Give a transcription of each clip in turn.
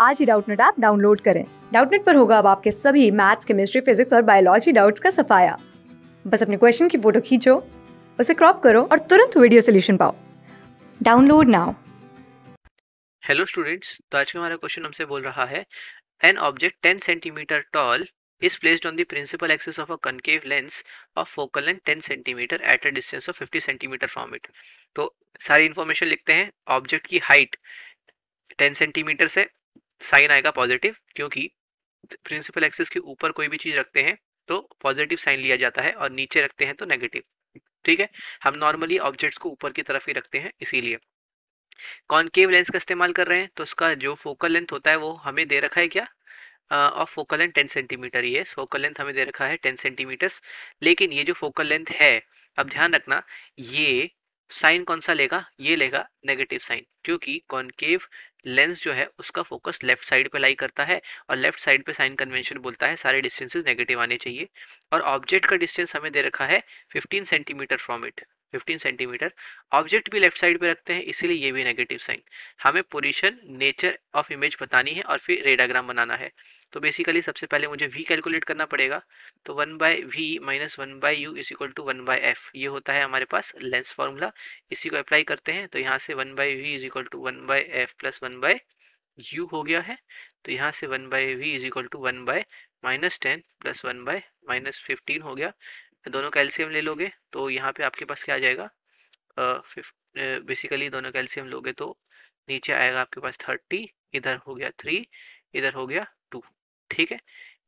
आज ही Doubtnet app download करें डाउटनेट पर होगा अब आपके सभी मैथ्स केमिस्ट्री फिजिक्स और बायोलॉजी डाउट्स का सफाया बस अपने क्वेश्चन की फोटो खींचो उसे क्रॉप करो और तुरंत वीडियो सोल्यूशन पाओ डाउनलोड नाउ हेलो स्टूडेंट्स तो आज का हमारा क्वेश्चन हमसे बोल रहा है an object ten centimetre tall is placed on the principal axis of a concave lens of focal length ten centimetre at a distance of fifty centimetre from it तो सारी इन्फॉर्मेशन लिखते हैं ऑब्जेक्ट की height ten centimetre से sign आएगा positive क्योंकि principal axis के ऊपर कोई भी चीज़ रखते हैं तो पॉजिटिव साइन लिया जाता है और नीचे रखते हैं तो नेगेटिव ठीक है हम नॉर्मली ऑब्जेक्ट्स को ऊपर की तरफ ही रखते हैं इसीलिए कॉनकेव लेंस का इस्तेमाल कर रहे हैं तो उसका जो फोकल लेंथ होता है वो हमें दे रखा है क्या of focal length ten centimetre ये फोकल लेंथ हमें दे रखा है टेन सेंटीमीटर्स लेकिन ये जो फोकल लेंथ है अब ध्यान रखना ये साइन कौन सा लेगा ये लेगा नेगेटिव साइन क्योंकि कॉनकेव लेंस जो है उसका फोकस लेफ्ट साइड पे लाई करता है और लेफ्ट साइड पे साइन कन्वेंशन बोलता है सारे डिस्टेंसेज नेगेटिव आने चाहिए और ऑब्जेक्ट का डिस्टेंस हमें दे रखा है 15 centimetre from it 15 centimetre object भी लेफ्ट साइड पे रखते हैं इसीलिए ये भी नेगेटिव साइन हमें पोजीशन नेचर ऑफ इमेज बतानी है और फिर रेडाग्राम बनाना है तो बेसिकली सबसे पहले मुझे वी कैलकुलेट करना पड़ेगा तो one by v minus one by u is equal to one by f ये होता है हमारे पास लेंस फॉर्मूला इसी को अप्लाई करते हैं तो यहाँ से one by v is equal to one by f plus one by u हो गया है तो यहाँ से one by v is equal to one by minus ten plus one by minus fifteen हो गया दोनों कैल्शियम ले लोगे तो यहाँ पे आपके पास क्या आ जाएगा बेसिकली दोनों कैल्शियम लोगे तो नीचे आएगा आपके पास थर्टी इधर हो गया थ्री इधर हो गया टू ठीक है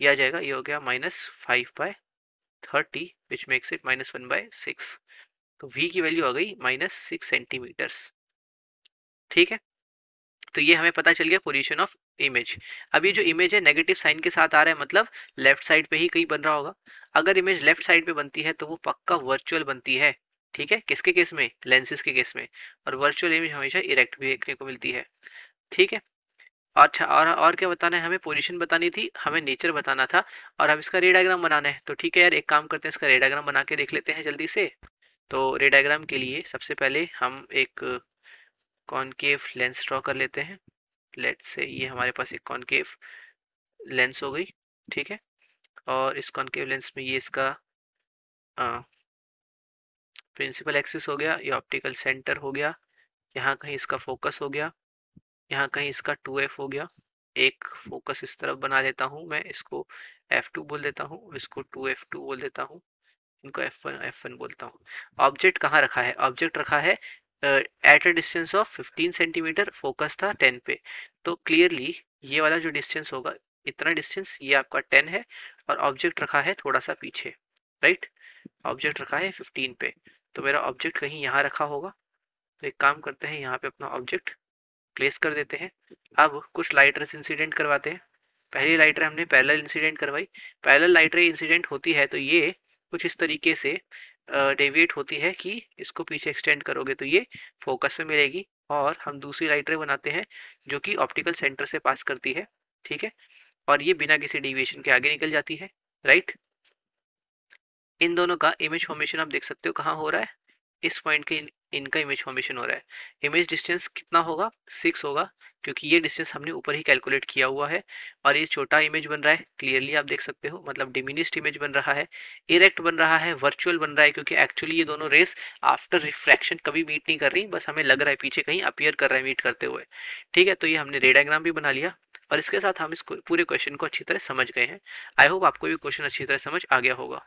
ये आ जाएगा ये हो गया minus five by thirty which makes it minus one by six तो वी की वैल्यू आ गई माइनस सिक्स सेंटीमीटर्स ठीक है तो ये हमें पता चल गया पोजिशन ऑफ इमेज अब ये जो इमेज है नेगेटिव साइन के साथ आ रहा है मतलब लेफ्ट साइड पे ही कहीं बन रहा होगा अगर इमेज लेफ्ट साइड पे बनती है तो वो पक्का वर्चुअल बनती है ठीक है किसके केस में लेंसेज के केस में और वर्चुअल इमेज हमेशा इरेक्ट भी देखने को मिलती है ठीक है अच्छा और और क्या बताना है हमें पोजीशन बतानी थी हमें नेचर बताना था और अब इसका रेडाग्राम बनाना है तो ठीक है यार एक काम करते हैं इसका रेडाग्राम बना के देख लेते हैं जल्दी से तो रेडाग्राम के लिए सबसे पहले हम एक कॉनकेव लेंस ड्रॉ कर लेते हैं लेट से ये हमारे पास एक कॉनकेव लेंस हो गई ठीक है और इस कॉनकेव लेंस में ये इसका प्रिंसिपल एक्सिस हो गया ये ऑप्टिकल सेंटर हो गया यहाँ कहीं इसका फोकस हो गया यहाँ कहीं इसका टू एफ हो गया एक फोकस इस तरफ बना लेता हूँ मैं इसको एफ टू बोल देता हूँ इसको टू एफ टू बोल देता हूँ इनको एफ वन एफ वन बोलता हूँ ऑब्जेक्ट कहाँ रखा है ऑब्जेक्ट रखा है at a distance of 15 centimetre focus था 10 पे तो क्लियरली ये वाला जो डिस्टेंस होगा इतना डिस्टेंस ये आपका 10 है और ऑब्जेक्ट रखा है थोड़ा सा पीछे राइट ऑब्जेक्ट रखा है 15 पे तो मेरा ऑब्जेक्ट कहीं यहाँ रखा होगा तो एक काम करते हैं यहाँ पे अपना ऑब्जेक्ट प्लेस कर देते हैं अब कुछ लाइटर्स इंसिडेंट करवाते हैं पहली लाइटर हमने पैरल इंसिडेंट करवाई पैरेलल लाइटर इंसिडेंट होती है तो ये कुछ इस तरीके से डेविएट होती है कि इसको पीछे एक्सटेंड करोगे तो ये फोकस में मिलेगी और हम दूसरी लाइट रे बनाते हैं जो कि ऑप्टिकल सेंटर से पास करती है ठीक है और ये बिना किसी डिविएशन के आगे निकल जाती है राइट इन दोनों का इमेज फॉर्मेशन आप देख सकते हो कहाँ हो रहा है इस पॉइंट के इनका इमेज फॉर्मेशन हो रहा है इमेज डिस्टेंस कितना होगा सिक्स होगा क्योंकि ये डिस्टेंस हमने ऊपर ही कैलकुलेट किया हुआ है और ये छोटा इमेज बन रहा है क्लियरली आप देख सकते हो मतलब डिमिनिस्ट इमेज बन रहा है इरेक्ट बन रहा है वर्चुअल बन रहा है क्योंकि एक्चुअली ये दोनों रेस आफ्टर रिफ्रैक्शन कभी मीट नहीं कर रही बस हमें लग रहा है पीछे कहीं अपियर कर रहा है मीट करते हुए ठीक है तो ये हमने रेडाग्राम भी बना लिया और इसके साथ हम इस पूरे क्वेश्चन को अच्छी तरह समझ गए हैं आई होप आपको भी क्वेश्चन अच्छी तरह समझ आ गया होगा